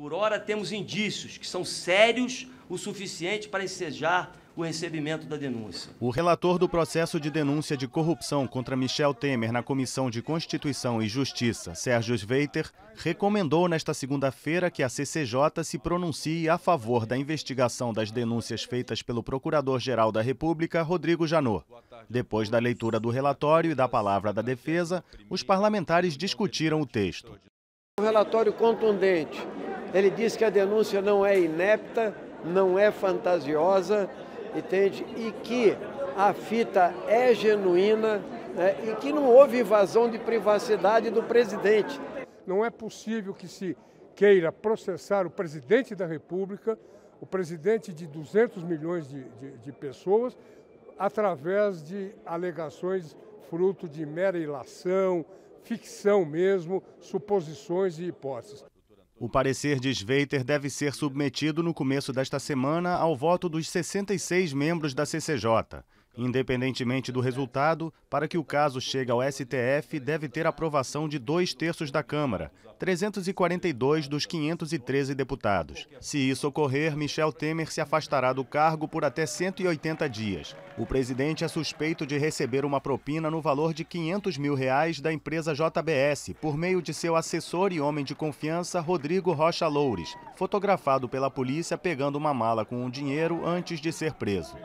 Por ora, temos indícios que são sérios o suficiente para ensejar o recebimento da denúncia. O relator do processo de denúncia de corrupção contra Michel Temer na Comissão de Constituição e Justiça, Sérgio Sveiter, recomendou nesta segunda-feira que a CCJ se pronuncie a favor da investigação das denúncias feitas pelo Procurador-Geral da República, Rodrigo Janot. Depois da leitura do relatório e da palavra da defesa, os parlamentares discutiram o texto. Um relatório contundente ele diz que a denúncia não é inepta, não é fantasiosa, entende? E que a fita é genuína né? e que não houve invasão de privacidade do presidente. Não é possível que se queira processar o presidente da República, o presidente de 200 milhões de, de, de pessoas, através de alegações fruto de mera ilação, ficção mesmo, suposições e hipóteses. O parecer de Sveiter deve ser submetido no começo desta semana ao voto dos 66 membros da CCJ. Independentemente do resultado, para que o caso chegue ao STF, deve ter aprovação de dois terços da Câmara, 342 dos 513 deputados. Se isso ocorrer, Michel Temer se afastará do cargo por até 180 dias. O presidente é suspeito de receber uma propina no valor de 500 mil reais da empresa JBS, por meio de seu assessor e homem de confiança, Rodrigo Rocha Loures, fotografado pela polícia pegando uma mala com o dinheiro antes de ser preso.